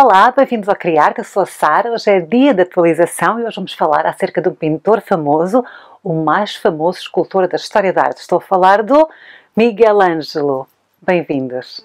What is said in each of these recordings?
Olá, bem-vindos ao Criar, eu sou a Sara. Hoje é dia de atualização e hoje vamos falar acerca de um pintor famoso, o mais famoso escultor da história da arte. Estou a falar do Miguel Ângelo. Bem-vindos.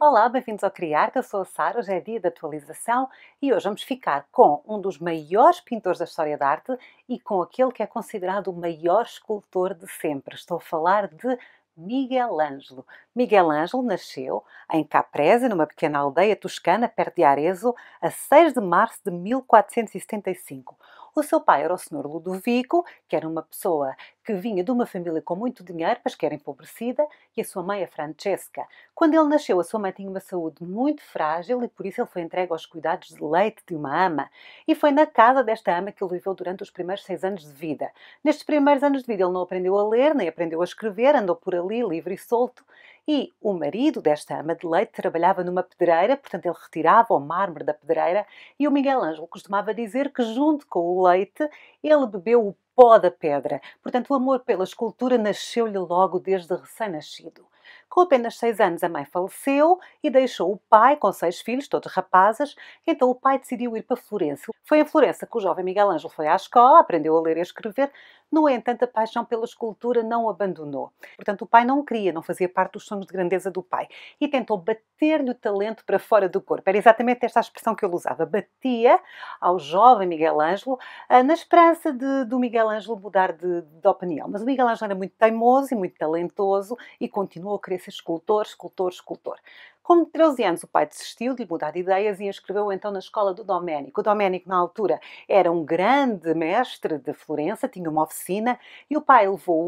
Olá, bem-vindos ao Criar, eu sou a Sara, hoje é dia de atualização e hoje vamos ficar com um dos maiores pintores da história da arte e com aquele que é considerado o maior escultor de sempre. Estou a falar de Miguel Ângelo. Miguel Ângelo nasceu em Caprese, numa pequena aldeia toscana perto de Arezzo, a 6 de março de 1475. O seu pai era o senhor Ludovico, que era uma pessoa que vinha de uma família com muito dinheiro, mas que era empobrecida, e a sua mãe, a Francesca. Quando ele nasceu, a sua mãe tinha uma saúde muito frágil e por isso ele foi entregue aos cuidados de leite de uma ama. E foi na casa desta ama que ele viveu durante os primeiros seis anos de vida. Nestes primeiros anos de vida, ele não aprendeu a ler, nem aprendeu a escrever, andou por ali livre e solto e o marido desta ama de leite trabalhava numa pedreira, portanto, ele retirava o mármore da pedreira. E o Miguel Ângelo costumava dizer que, junto com o leite, ele bebeu o pó da pedra. Portanto, o amor pela escultura nasceu-lhe logo desde recém-nascido. Com apenas seis anos, a mãe faleceu e deixou o pai com seis filhos, todos rapazes, então o pai decidiu ir para Florença. Foi em Florença que o jovem Miguel Ângelo foi à escola, aprendeu a ler e a escrever, no entanto, a paixão pela escultura não o abandonou. Portanto, o pai não queria, não fazia parte dos sonhos de grandeza do pai e tentou bater-lhe o talento para fora do corpo. Era exatamente esta a expressão que ele usava. Batia ao jovem Miguel Ângelo ah, na esperança de, do Miguel Ângelo mudar de, de opinião. Mas o Miguel Ângelo era muito teimoso e muito talentoso e continuou a escultor, escultor, escultor. Com 13 anos, o pai desistiu de mudar de ideias e inscreveu então na escola do Doménico. O Doménico, na altura, era um grande mestre de Florença, tinha uma oficina e o pai levou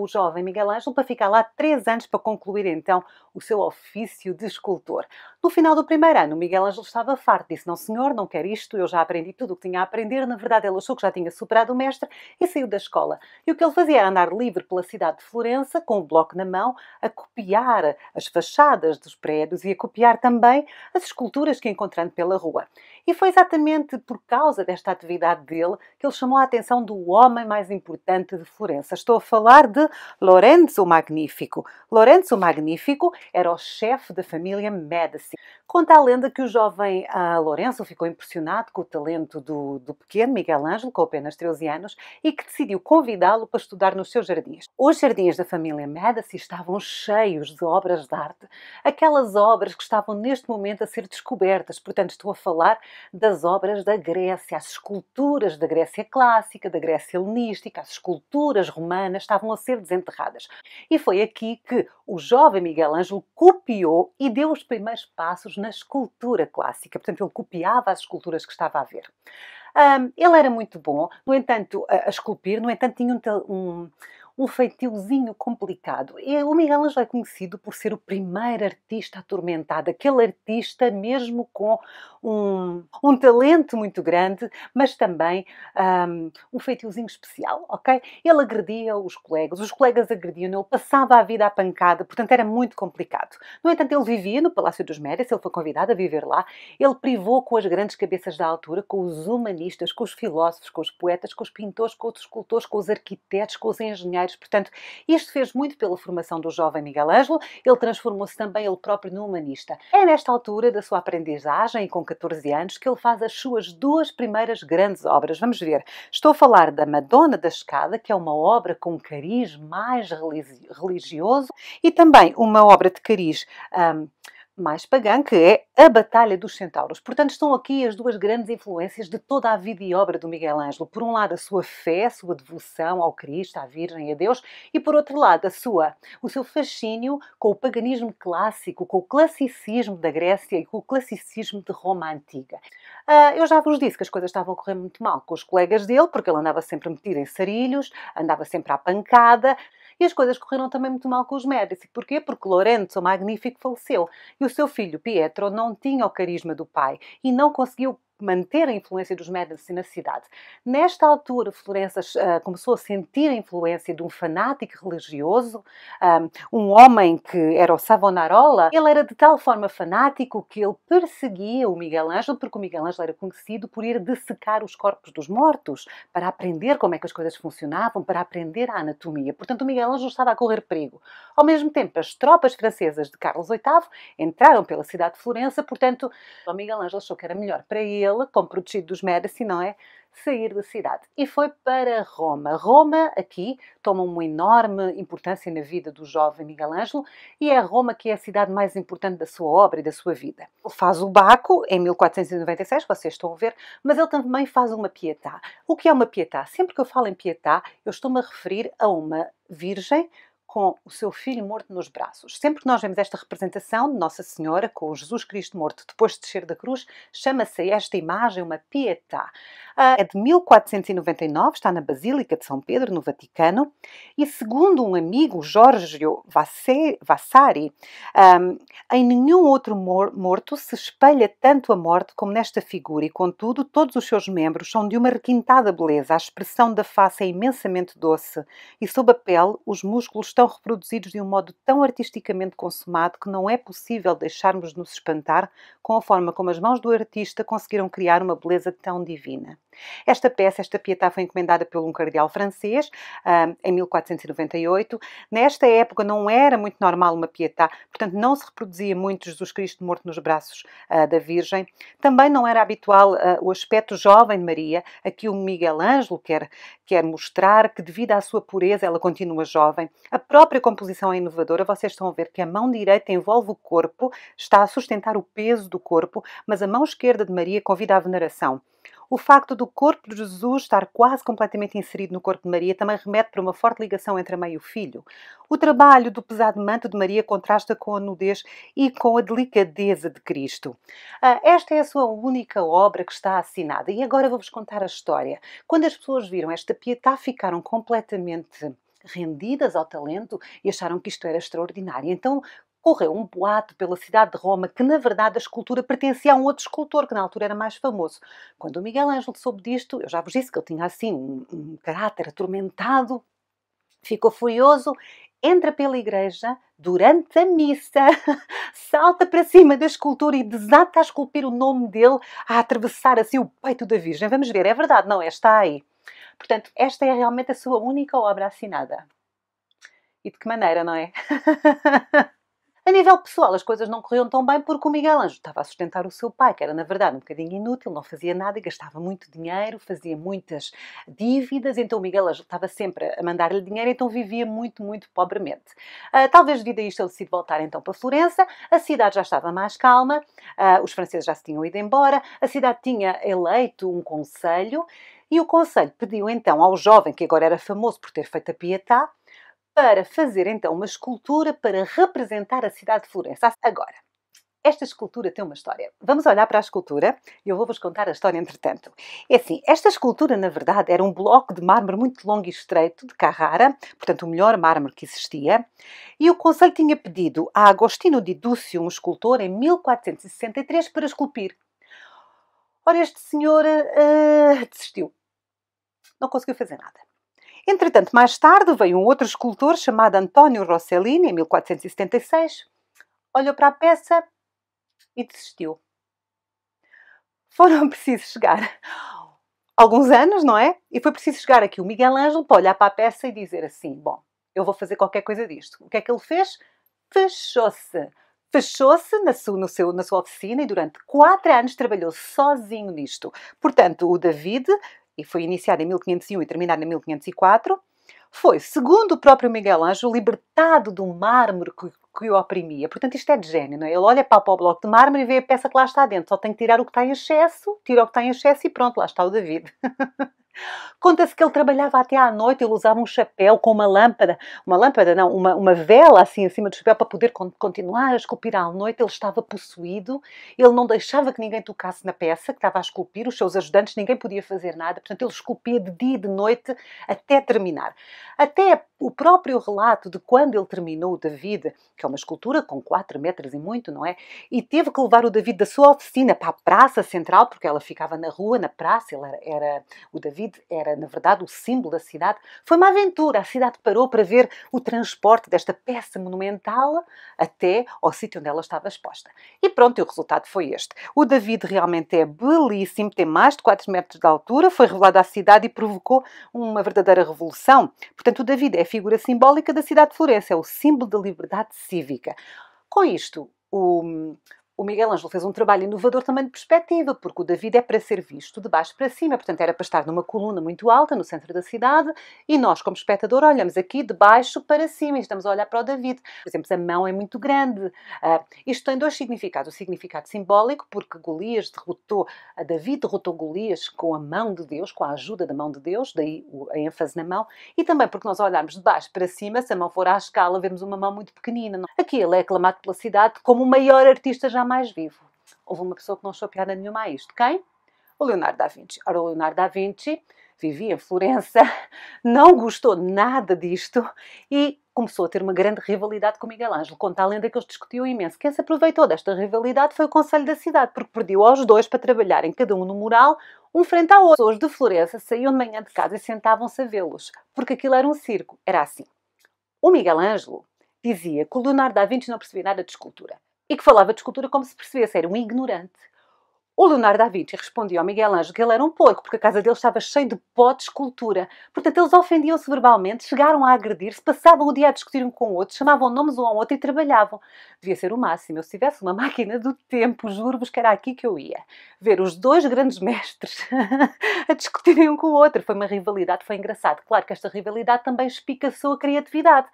o jovem Miguel Ângelo para ficar lá três anos para concluir então o seu ofício de escultor. No final do primeiro ano, Miguel Ângelo estava farto, disse: Não, senhor, não quero isto, eu já aprendi tudo o que tinha a aprender. Na verdade, ele achou que já tinha superado o mestre e saiu da escola. E o que ele fazia era andar livre pela cidade de Florença, com o bloco na mão, a copiar as fachadas dos prédios e a copiar também as esculturas que encontrando pela rua. E foi exatamente por causa desta atividade dele que ele chamou a atenção do homem mais importante de Florença. Estou a falar de Lorenzo Magnífico. Lorenzo Magnífico era o chefe da família Medici. Conta a lenda que o jovem uh, Lorenzo ficou impressionado com o talento do, do pequeno Miguel Ângelo, com apenas 13 anos, e que decidiu convidá-lo para estudar nos seus jardins. Os jardins da família Medici estavam cheios de obras de arte, aquelas obras que estavam neste momento a ser descobertas. Portanto, estou a falar das obras da Grécia. As esculturas da Grécia clássica, da Grécia helenística, as esculturas romanas estavam a ser desenterradas. E foi aqui que o jovem Miguel Ângelo copiou e deu os primeiros passos na escultura clássica. Portanto, ele copiava as esculturas que estava a ver. Um, ele era muito bom, no entanto, a, a esculpir, no entanto, tinha um, um um feitiozinho complicado. E o Miguel Ângelo é conhecido por ser o primeiro artista atormentado, aquele artista mesmo com um, um talento muito grande, mas também um, um feitiozinho especial, ok? Ele agredia os colegas, os colegas agrediam ele passava a vida à pancada, portanto era muito complicado. No entanto, ele vivia no Palácio dos Médici, ele foi convidado a viver lá, ele privou com as grandes cabeças da altura, com os humanistas, com os filósofos, com os poetas, com os pintores, com os escultores, com os arquitetos, com os engenheiros, portanto, isto fez muito pela formação do jovem Miguel Ângelo, ele transformou-se também ele próprio no humanista. É nesta altura da sua aprendizagem, com 14 14 anos que ele faz as suas duas primeiras grandes obras. Vamos ver. Estou a falar da Madonna da Escada, que é uma obra com cariz mais religioso, e também uma obra de cariz. Um, mais pagã, que é A Batalha dos Centauros. Portanto, estão aqui as duas grandes influências de toda a vida e obra do Miguel Ângelo. Por um lado, a sua fé, a sua devoção ao Cristo, à Virgem e a Deus, e por outro lado, a sua, o seu fascínio com o paganismo clássico, com o classicismo da Grécia e com o classicismo de Roma Antiga. Uh, eu já vos disse que as coisas estavam a correr muito mal com os colegas dele, porque ele andava sempre metido em sarilhos, andava sempre à pancada, e as coisas correram também muito mal com os Médici. Porquê? Porque Lorenzo Magnífico faleceu e o seu filho Pietro não tinha o carisma do pai e não conseguiu manter a influência dos Médici na cidade. Nesta altura, Florença uh, começou a sentir a influência de um fanático religioso, um, ah, um, homem que era o Savonarola. Ele era de tal forma fanático que ele perseguia o Miguel Ângelo, porque o Miguel Ângelo era conhecido por ir dessecar os corpos dos mortos, para aprender como é que as coisas funcionavam, para aprender a anatomia. Portanto, o Miguel Ângelo estava a correr perigo. Ao mesmo tempo, as tropas francesas de Carlos VIII entraram pela cidade de Florença, portanto, o Miguel Ângelo achou que era melhor para ele ele, como protegido dos Medici, não é? Sair da cidade e foi para Roma. Roma, aqui, toma uma enorme importância na vida do jovem Miguel Ângelo e é Roma que é a cidade mais importante da sua obra e da sua vida. Ele faz o Baco em 1496, vocês estão a ver, mas ele também faz uma Pietà. O que é uma Pietà? Sempre que eu falo em Pietà, eu estou-me a referir a uma Virgem com o seu filho morto nos braços. Sempre que nós vemos esta representação de Nossa Senhora com Jesus Cristo morto depois de descer da cruz, chama-se esta imagem uma Pietà. Ah, é de 1499, está na Basílica de São Pedro, no Vaticano, e segundo um amigo, Giorgio Vassari, ah, em nenhum outro morto se espelha tanto a morte como nesta figura, e contudo, todos os seus membros são de uma requintada beleza, a expressão da face é imensamente doce, e sob a pele os músculos estão reproduzidos de um modo tão artisticamente consumado que não é possível deixarmos de nos espantar com a forma como as mãos do artista conseguiram criar uma beleza tão divina. Esta peça, esta Pietà, foi encomendada por um cardeal francês ah, em 1498. Nesta época não era muito normal uma Pietà, portanto não se reproduzia muito Jesus Cristo morto nos braços ah, da Virgem. Também não era habitual ah, o aspecto jovem de Maria, a que o Miguel Ângelo quer, quer mostrar que devido à sua pureza ela continua jovem. A própria composição é inovadora, vocês estão a ver que a mão direita envolve o corpo, está a sustentar o peso do corpo, mas a mão esquerda de Maria convida à veneração. O facto do corpo de Jesus estar quase completamente inserido no corpo de Maria também remete para uma forte ligação entre a mãe e o filho. O trabalho do pesado manto de Maria contrasta com a nudez e com a delicadeza de Cristo. Ah, esta é a sua única obra que está assinada. E agora vou-vos contar a história. Quando as pessoas viram esta pietá, ficaram completamente rendidas ao talento e acharam que isto era extraordinário. Então, correu um boato pela cidade de Roma que, na verdade, a escultura pertencia a um outro escultor que na altura era mais famoso. Quando o Miguel Ângelo soube disto, eu já vos disse que ele tinha assim um, um caráter atormentado, ficou furioso, entra pela igreja durante a missa, salta para cima da escultura e desata a esculpir o nome dele, a atravessar assim o peito da Virgem. Vamos ver, é verdade, não é? Está aí. Portanto, esta é realmente a sua única obra assinada. E de que maneira, não é? a nível pessoal, as coisas não corriam tão bem porque o Miguel Anjo estava a sustentar o seu pai, que era na verdade um bocadinho inútil, não fazia nada, e gastava muito dinheiro, fazia muitas dívidas, então o Miguel Anjo estava sempre a mandar-lhe dinheiro, então vivia muito, muito pobremente. Uh, talvez devido a isto ele decide voltar então para Florença, a cidade já estava mais calma, uh, os franceses já se tinham ido embora, a cidade tinha eleito um conselho e o Conselho pediu então ao jovem, que agora era famoso por ter feito a Pietà, para fazer então uma escultura para representar a cidade de Florença. Ah, agora, esta escultura tem uma história. Vamos olhar para a escultura e eu vou-vos contar a história entretanto. É assim, esta escultura, na verdade, era um bloco de mármore muito longo e estreito, de Carrara, portanto o melhor mármore que existia, e o Conselho tinha pedido a Agostino di Duccio, um escultor, em 1463, para esculpir. Ora, este senhor uh, desistiu. Não conseguiu fazer nada. Entretanto, mais tarde veio um outro escultor chamado António Rossellini, em 1476, olhou para a peça e desistiu. Foram precisos chegar alguns anos, não é? E foi preciso chegar aqui o Miguel Ângelo para olhar para a peça e dizer assim: Bom, eu vou fazer qualquer coisa disto. O que é que ele fez? Fechou-se fechou-se na, no seu, na sua oficina e durante quatro anos trabalhou sozinho nisto. Portanto, o David, e foi iniciado em 1501 e terminado em 1504, foi, segundo o próprio Miguel Anjo, libertado do mármore que, que o oprimia. Portanto, isto é de gênio, não é? Ele olha para, para o bloco de mármore e vê a peça que lá está dentro. Só tem que tirar o que está em excesso, tira o que está em excesso e pronto, lá está o David. Conta-se que ele trabalhava até à noite, ele usava um chapéu com uma lâmpada, uma lâmpada não, uma, uma vela assim em cima do chapéu para poder con continuar a esculpir à noite. Ele estava possuído, ele não deixava que ninguém tocasse na peça que estava a esculpir, os seus ajudantes, ninguém podia fazer nada, portanto ele esculpia de dia e de noite até terminar. Até o próprio relato de quando ele terminou o David, que é uma escultura com 4 metros e muito, não é? E teve que levar o David da sua oficina para a praça central, porque ela ficava na rua, na praça, ele era, era o David Covid era, na verdade, o símbolo da cidade, foi uma aventura. A cidade parou para ver o transporte desta peça monumental até ao sítio onde ela estava exposta. E pronto, o resultado foi este. O David realmente é belíssimo, tem mais de 4 metros de altura, foi revelado à cidade e provocou uma verdadeira revolução. Portanto, o David é a figura simbólica da cidade de Florença, é o símbolo da liberdade cívica. Com isto, o, o Miguel Ângelo fez um trabalho inovador também de perspectiva, porque o David é para ser visto de baixo para cima, portanto era para estar numa coluna muito alta no centro da cidade e nós, como espectador, olhamos aqui de baixo para cima e estamos a olhar para o David. Por exemplo, a mão é muito grande. Uh, isto tem dois significados. O significado simbólico, porque Golias derrotou, a ah, David derrotou Golias com a mão de Deus, com a ajuda da mão de Deus, daí a ênfase na mão, e também porque nós olharmos de baixo para cima, se a mão for à escala, vemos uma mão muito pequenina. É? Aqui ele é aclamado pela cidade como o maior artista jamais mais vivo. Houve uma pessoa que não achou piada nenhuma a isto. Quem? O Leonardo da Vinci. Ora, o Leonardo da Vinci vivia em Florença, não gostou nada disto e começou a ter uma grande rivalidade com Miguel Ângelo. Conta a lenda que eles discutiam imenso. Quem se aproveitou desta rivalidade foi o Conselho da Cidade, porque pediu aos dois para trabalharem cada um no mural, um frente ao outro. Os de Florença saíam de manhã de casa e sentavam-se a vê-los, porque aquilo era um circo. Era assim. O Miguel Ângelo dizia que o Leonardo da Vinci não percebia nada de escultura e que falava de escultura como se percebesse, era um ignorante. O Leonardo da Vinci respondia ao Miguel Ângelo que ele era um porco, porque a casa dele estava cheia de pó de escultura. Portanto, eles ofendiam-se verbalmente, chegaram a agredir-se, passavam o dia a discutir um com o outro, chamavam nomes um ao outro e trabalhavam. Devia ser o máximo. Eu, se tivesse uma máquina do tempo, juro-vos que era aqui que eu ia. Ver os dois grandes mestres a discutirem um com o outro. Foi uma rivalidade, foi engraçado. Claro que esta rivalidade também explica a sua criatividade.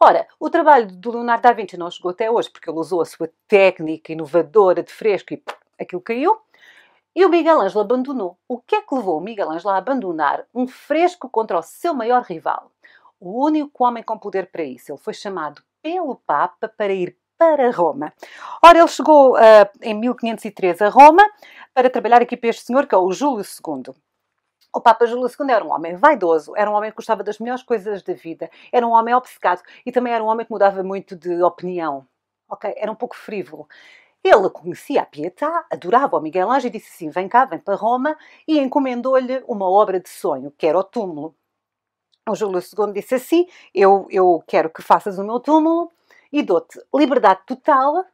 Ora, o trabalho do Leonardo da Vinci não chegou até hoje porque ele usou a sua técnica inovadora de fresco e aquilo caiu. E o Miguel Ângelo abandonou. O que é que levou o Miguel Ângelo a abandonar um fresco contra o seu maior rival? O único homem com poder para isso. Ele foi chamado pelo Papa para ir para Roma. Ora, ele chegou uh, em 1503 a Roma para trabalhar aqui para este senhor, que é o Júlio II. O Papa Júlio II era um homem vaidoso, era um homem que gostava das melhores coisas da vida, era um homem obcecado e também era um homem que mudava muito de opinião. Ok? Era um pouco frívolo. Ele conhecia a Pietà, adorava o Miguel Ângelo e disse assim: vem cá, vem para Roma, e encomendou-lhe uma obra de sonho, que era o túmulo. O Júlio II disse assim: eu, eu quero que faças o meu túmulo e dou-te liberdade total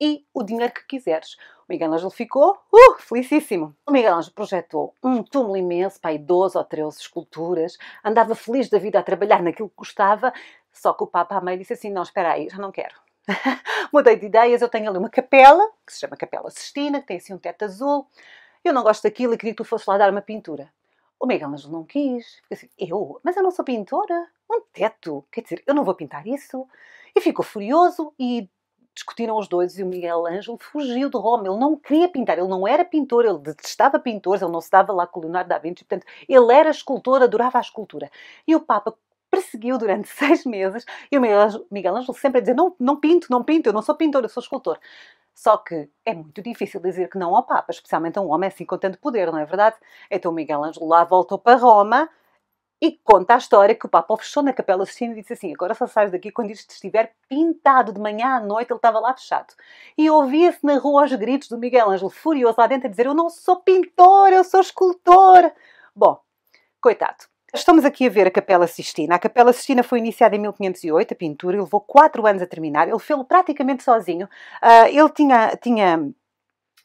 e o dinheiro que quiseres. O Miguel Ângelo ficou uh, felicíssimo. O Miguel Ângelo projetou um túmulo imenso, aí 12 ou 13 esculturas, andava feliz da vida a trabalhar naquilo que gostava, só que o Papa à meio disse assim, não, espera aí, já não quero. Mudei de ideias, eu tenho ali uma capela, que se chama Capela Sistina, que tem assim um teto azul, eu não gosto daquilo e queria que tu fosse lá dar uma pintura. O Miguel Ângelo não quis. Ficou assim, eu? Mas eu não sou pintora. Um teto. Quer dizer, eu não vou pintar isso. E ficou furioso e discutiram os dois e o Miguel Ângelo fugiu de Roma. Ele não queria pintar, ele não era pintor, ele detestava pintores, ele não se dava lá com o Leonardo da Vinci. Portanto, ele era escultor, adorava a escultura. E o Papa perseguiu durante seis meses e o Miguel Ângelo sempre a dizer: não, não pinto, não pinto, eu não sou pintor, eu sou escultor. Só que é muito difícil dizer que não ao Papa, especialmente a um homem assim com tanto poder, não é verdade? Então o Miguel Ângelo lá voltou para Roma e conta a história que o Papa fechou na Capela Sistina e disse assim: agora só sais daqui quando isto estiver pintado de manhã à noite, ele estava lá fechado. E ouvia-se na rua os gritos do Miguel Ângelo, furioso lá dentro, a dizer: Eu não sou pintor, eu sou escultor. Bom, coitado. Estamos aqui a ver a Capela Sistina. A Capela Sistina foi iniciada em 1508, a pintura, e levou quatro anos a terminar. Ele fez praticamente sozinho. Uh, ele tinha, tinha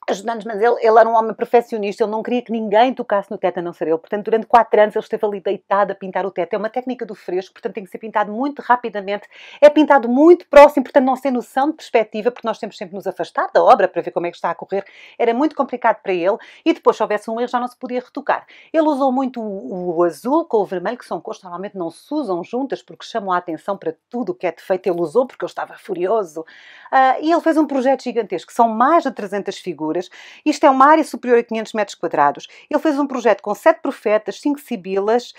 ajudando-nos, mas ele, ele, era um homem perfeccionista, ele não queria que ninguém tocasse no teto a não ser ele. Portanto, durante quatro anos ele esteve ali deitado a pintar o teto. É uma técnica do fresco, portanto tem que ser pintado muito rapidamente. É pintado muito próximo, portanto não tem noção de perspectiva, porque nós temos sempre nos afastar da obra para ver como é que está a correr. Era muito complicado para ele e depois, se houvesse um erro, já não se podia retocar. Ele usou muito o, o azul com o vermelho, que são cores que normalmente não se usam juntas, porque chamam a atenção para tudo o que é defeito. Ele usou porque eu estava furioso. Uh, e ele fez um projeto gigantesco. São mais de 300 figuras alturas. Isto é uma área superior a 500 metros quadrados. Ele fez um projeto com sete profetas, cinco sibilas,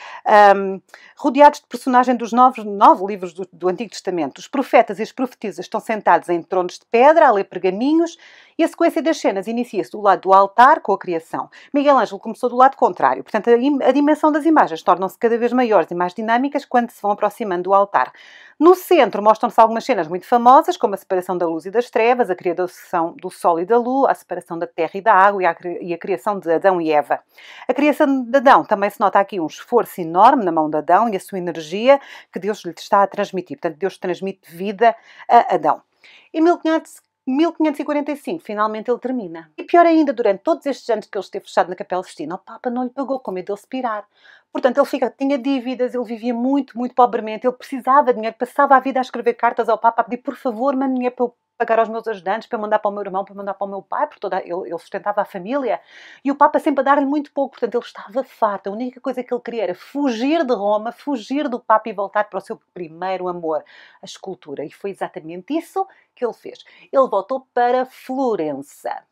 um, rodeados de personagens dos nove, nove livros do, do Antigo Testamento. Os profetas e as profetisas estão sentados em tronos de pedra, a ler pergaminhos, e a sequência das cenas inicia-se do lado do altar com a criação. Miguel Ângelo começou do lado contrário, portanto, a, a dimensão das imagens tornam-se cada vez maiores e mais dinâmicas quando se vão aproximando do altar. No centro mostram-se algumas cenas muito famosas, como a separação da luz e das trevas, a criação do sol e da lua, a separação da terra e da água e a, e a criação de Adão e Eva. A criação de Adão também se nota aqui um esforço enorme na mão de Adão e a sua energia que Deus lhe está a transmitir. Portanto, Deus transmite vida a Adão. Em 1500, 1545, finalmente ele termina. E pior ainda, durante todos estes anos que ele esteve fechado na Capela Sistina, o Papa não lhe pagou como é dele se pirar. Portanto, ele fica, tinha dívidas, ele vivia muito, muito pobremente, ele precisava de dinheiro, passava a vida a escrever cartas ao Papa a pedir, por favor, manda dinheiro para eu pagar aos meus ajudantes, para eu mandar para o meu irmão, para mandar para o meu pai, porque toda, ele, ele sustentava a família. E o Papa sempre a dar-lhe muito pouco, portanto, ele estava farto. A única coisa que ele queria era fugir de Roma, fugir do Papa e voltar para o seu primeiro amor, a escultura. E foi exatamente isso que ele fez. Ele voltou para Florença.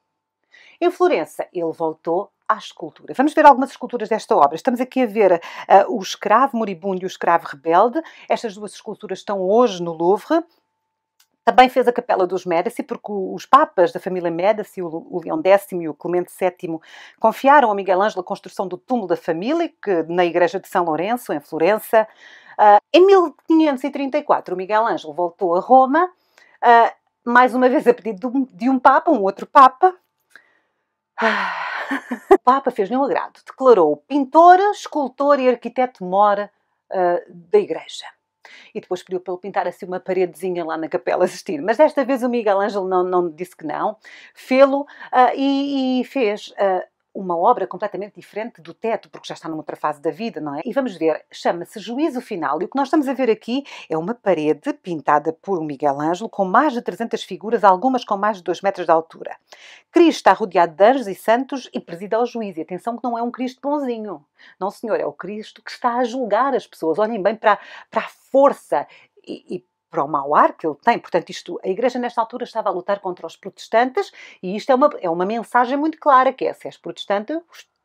Em Florença, ele voltou à escultura. Vamos ver algumas esculturas desta obra. Estamos aqui a ver uh, o escravo moribundo e o escravo rebelde. Estas duas esculturas estão hoje no Louvre. Também fez a Capela dos Médici, porque os papas da família Médici, o Leão X e o Clemente VII, confiaram a Miguel Ângelo a construção do túmulo da família, que na igreja de São Lourenço, em Florença. Uh, em 1534, o Miguel Ângelo voltou a Roma, uh, mais uma vez a pedido de um, de um papa, um outro papa. Ah o Papa fez-lhe um agrado. Declarou pintor, escultor e arquiteto mora uh, da igreja. E depois pediu para ele pintar assim uma paredezinha lá na Capela assistir. Mas desta vez o Miguel Ângelo não, não disse que não. Fê-lo uh, e, e, fez uh, uma obra completamente diferente do teto, porque já está numa outra fase da vida, não é? E vamos ver, chama-se Juízo Final, e o que nós estamos a ver aqui é uma parede pintada por um Miguel Ângelo com mais de 300 figuras, algumas com mais de 2 metros de altura. Cristo está rodeado de anjos e santos e preside ao juízo. E atenção que não é um Cristo bonzinho. Não, senhor, é o Cristo que está a julgar as pessoas. Olhem bem para, para a força e, e para o mau ar que ele tem. Portanto, isto, a Igreja nesta altura estava a lutar contra os protestantes e isto é uma, é uma mensagem muito clara, que é se és protestante,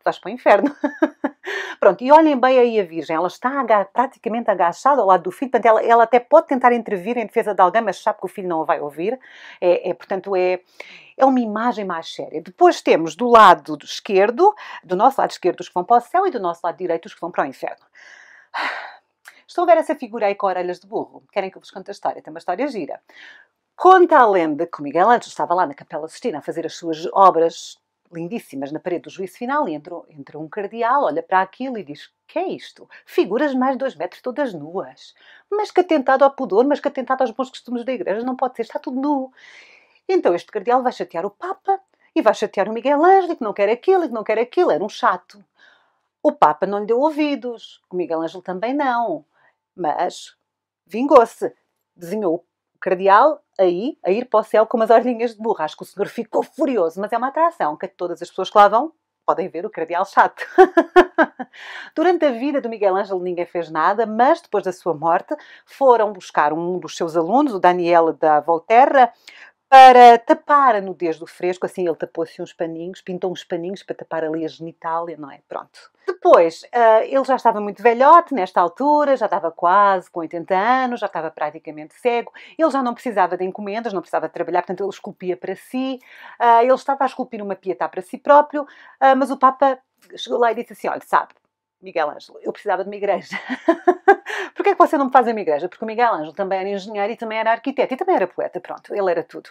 vais para o inferno. Pronto, e olhem bem aí a Virgem, ela está aga praticamente agachada ao lado do filho, portanto, ela, ela, até pode tentar intervir em defesa de alguém, mas sabe que o filho não a vai ouvir. É, é portanto, é, é uma imagem mais séria. Depois temos do lado esquerdo, do nosso lado esquerdo os que vão para o céu e do nosso lado direito os que vão para o inferno. a ver essa figura aí com orelhas de burro, querem que eu vos conte a história? Tem uma história gira. Conta a lenda que Miguel Ângelo estava lá na Capela Sistina a fazer as suas obras lindíssimas na parede do juízo final e entra entrou um cardeal, olha para aquilo e diz que é isto? Figuras mais de dois metros todas nuas. Mas que atentado ao pudor, mas que atentado aos bons costumes da igreja, não pode ser, está tudo nu. Então este cardeal vai chatear o Papa e vai chatear o Miguel Ângelo que não quer aquilo e que não quer aquilo, era um chato. O Papa não lhe deu ouvidos, o Miguel Ângelo também não. Mas vingou-se. Desenhou o cardeal aí a ir para o céu com umas orelhinhas de burra. Acho que o senhor ficou furioso, mas é uma atração que todas as pessoas que lá vão podem ver o cardeal chato. Durante a vida do Miguel Ângelo ninguém fez nada, mas depois da sua morte foram buscar um dos seus alunos, o Daniel da Volterra, para tapar a nudez do fresco, assim ele tapou-se assim uns paninhos, pintou uns paninhos para tapar ali a genitália, não é? Pronto. Depois, uh, ele já estava muito velhote nesta altura, já estava quase com 80 anos, já estava praticamente cego, ele já não precisava de encomendas, não precisava de trabalhar, portanto ele esculpia para si, uh, ele estava a esculpir uma pietá para si próprio, uh, mas o Papa chegou lá e disse assim, olha, sabe, Miguel Ângelo, eu precisava de uma igreja. você não me faz a minha igreja? Porque o Miguel Ângelo também era engenheiro e também era arquiteto e também era poeta, pronto, ele era tudo.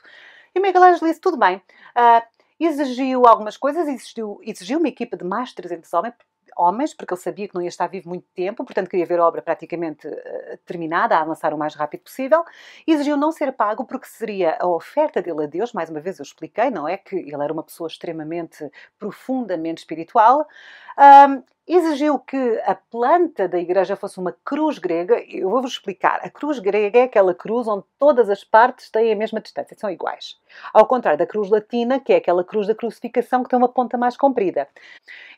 E o Miguel Ângelo disse, tudo bem, uh, exigiu algumas coisas, exigiu, exigiu uma equipa de mais de 300 homens, homens, porque ele sabia que não ia estar vivo muito tempo, portanto queria ver a obra praticamente uh, terminada, a avançar o mais rápido possível. Exigiu não ser pago, porque seria a oferta dele a Deus, mais uma vez eu expliquei, não é? Que ele era uma pessoa extremamente, profundamente espiritual. Ah, exigiu que a planta da igreja fosse uma cruz grega. Eu vou-vos explicar. A cruz grega é aquela cruz onde todas as partes têm a mesma distância, são iguais. Ao contrário da cruz latina, que é aquela cruz da crucificação que tem uma ponta mais comprida.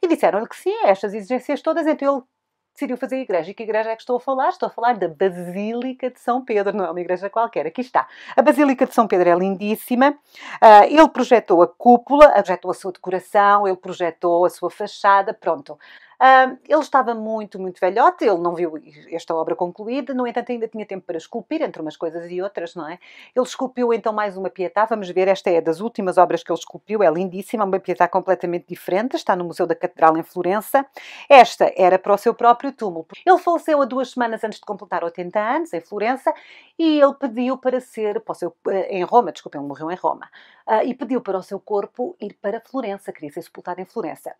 E disseram-lhe que sim, é estas exigências todas, então ele decidiu fazer a igreja. E que igreja é que estou a falar? Estou a falar da Basílica de São Pedro, não é uma igreja qualquer. Aqui está. A Basílica de São Pedro é lindíssima. Uh, ele projetou a cúpula, projetou a sua decoração, ele projetou a sua fachada, pronto ele estava muito, muito velhote, ele não viu esta obra concluída, no entanto, ainda tinha tempo para esculpir, entre umas coisas e outras, não é? Ele esculpiu então mais uma Pietà, vamos ver, esta é das últimas obras que ele esculpiu, é lindíssima, uma Pietà completamente diferente, está no Museu da Catedral em Florença. Esta era para o seu próprio túmulo. Ele faleceu há duas semanas antes de completar 80 anos, em Florença, e ele pediu para ser, para seu, eh, em Roma, desculpa, ele morreu em Roma, uh, e pediu para o seu corpo ir para Florença, queria ser sepultado em Florença.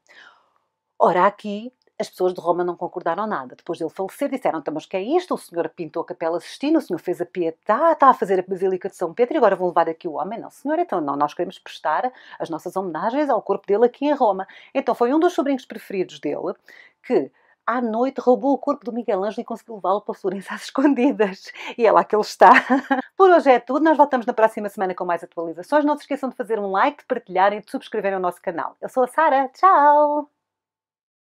Ora, aqui as pessoas de Roma não concordaram nada. Depois dele falecer, disseram: então, mas que é isto? O senhor pintou a Capela Sistina, o senhor fez a Pietà, está tá a fazer a Basílica de São Pedro e agora vão levar aqui o homem? Não, senhor, então não, nós queremos prestar as nossas homenagens ao corpo dele aqui em Roma. Então foi um dos sobrinhos preferidos dele que. À noite roubou o corpo do Miguel Ângelo e conseguiu levá-lo para Florença às escondidas. E é lá que ele está. Por hoje é tudo. Nós voltamos na próxima semana com mais atualizações. Não se esqueçam de fazer um like, de partilhar e de subscrever o nosso canal. Eu sou a Sara. Tchau!